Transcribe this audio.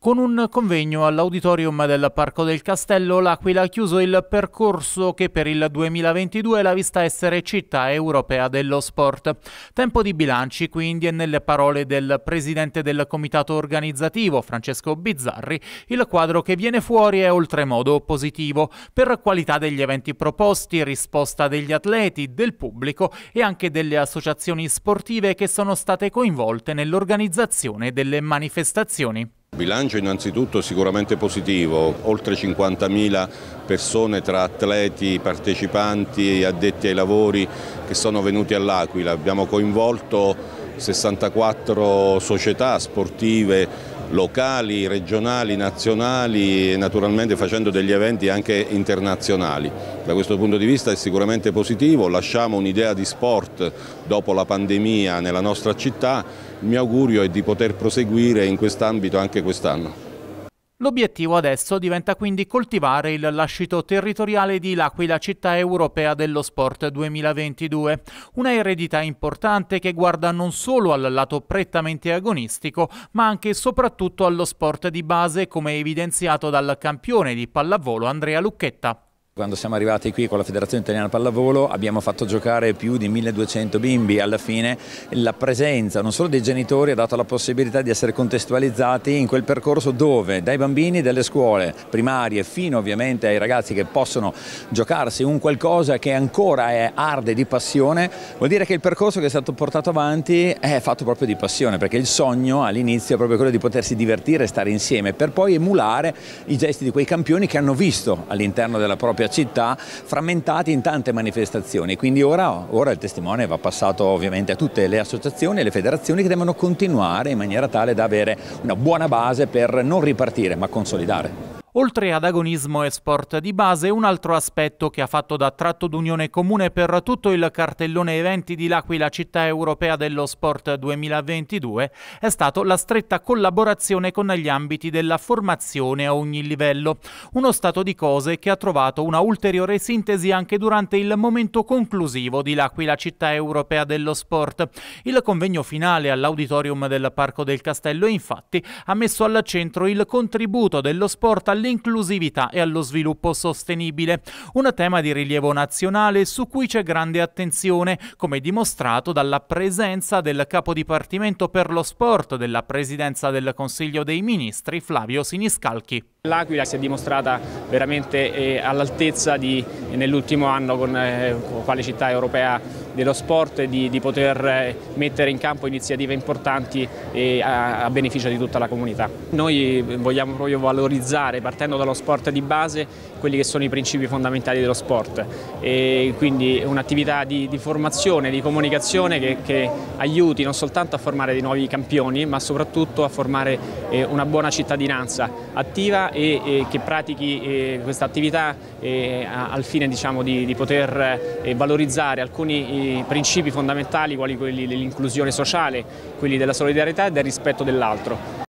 Con un convegno all'auditorium del Parco del Castello, l'Aquila ha chiuso il percorso che per il 2022 l'ha vista essere città europea dello sport. Tempo di bilanci quindi e nelle parole del presidente del comitato organizzativo, Francesco Bizzarri, il quadro che viene fuori è oltremodo positivo per qualità degli eventi proposti, risposta degli atleti, del pubblico e anche delle associazioni sportive che sono state coinvolte nell'organizzazione delle manifestazioni. Bilancio innanzitutto sicuramente positivo, oltre 50.000 persone tra atleti, partecipanti, addetti ai lavori che sono venuti all'Aquila. Abbiamo coinvolto 64 società sportive locali, regionali, nazionali e naturalmente facendo degli eventi anche internazionali. Da questo punto di vista è sicuramente positivo, lasciamo un'idea di sport dopo la pandemia nella nostra città, il mio augurio è di poter proseguire in quest'ambito anche quest'anno. L'obiettivo adesso diventa quindi coltivare il lascito territoriale di L'Aquila città europea dello sport 2022, una eredità importante che guarda non solo al lato prettamente agonistico, ma anche e soprattutto allo sport di base come evidenziato dal campione di pallavolo Andrea Lucchetta. Quando siamo arrivati qui con la Federazione Italiana Pallavolo abbiamo fatto giocare più di 1200 bimbi, alla fine la presenza non solo dei genitori ha dato la possibilità di essere contestualizzati in quel percorso dove dai bambini delle scuole primarie fino ovviamente ai ragazzi che possono giocarsi un qualcosa che ancora è arde di passione, vuol dire che il percorso che è stato portato avanti è fatto proprio di passione perché il sogno all'inizio è proprio quello di potersi divertire e stare insieme per poi emulare i gesti di quei campioni che hanno visto all'interno della propria propria città frammentati in tante manifestazioni. Quindi ora, ora il testimone va passato ovviamente a tutte le associazioni e le federazioni che devono continuare in maniera tale da avere una buona base per non ripartire ma consolidare. Oltre ad agonismo e sport di base, un altro aspetto che ha fatto da tratto d'unione comune per tutto il cartellone eventi di L'Aquila Città Europea dello Sport 2022 è stato la stretta collaborazione con gli ambiti della formazione a ogni livello. Uno stato di cose che ha trovato una ulteriore sintesi anche durante il momento conclusivo di L'Aquila Città Europea dello Sport. Il convegno finale all'auditorium del Parco del Castello, infatti, ha messo al centro il contributo dello sport all'interno all'inclusività e allo sviluppo sostenibile, un tema di rilievo nazionale su cui c'è grande attenzione, come dimostrato dalla presenza del capo dipartimento per lo sport della Presidenza del Consiglio dei Ministri Flavio Siniscalchi. L'Aquila si è dimostrata veramente eh, all'altezza nell'ultimo anno con, eh, quale città europea dello sport di, di, poter eh, mettere in campo iniziative importanti eh, a, a, beneficio di tutta la comunità. Noi vogliamo proprio valorizzare, partendo dallo sport di base, quelli che sono i principi fondamentali dello sport. E quindi un'attività di, di, formazione, di comunicazione che, che, aiuti non soltanto a formare dei nuovi campioni, ma soprattutto a formare eh, una buona cittadinanza attiva e, e che pratichi eh, questa attività eh, al fine diciamo, di, di, poter eh, valorizzare alcuni eh, principi fondamentali quali quelli dell'inclusione sociale, quelli della solidarietà e del rispetto dell'altro.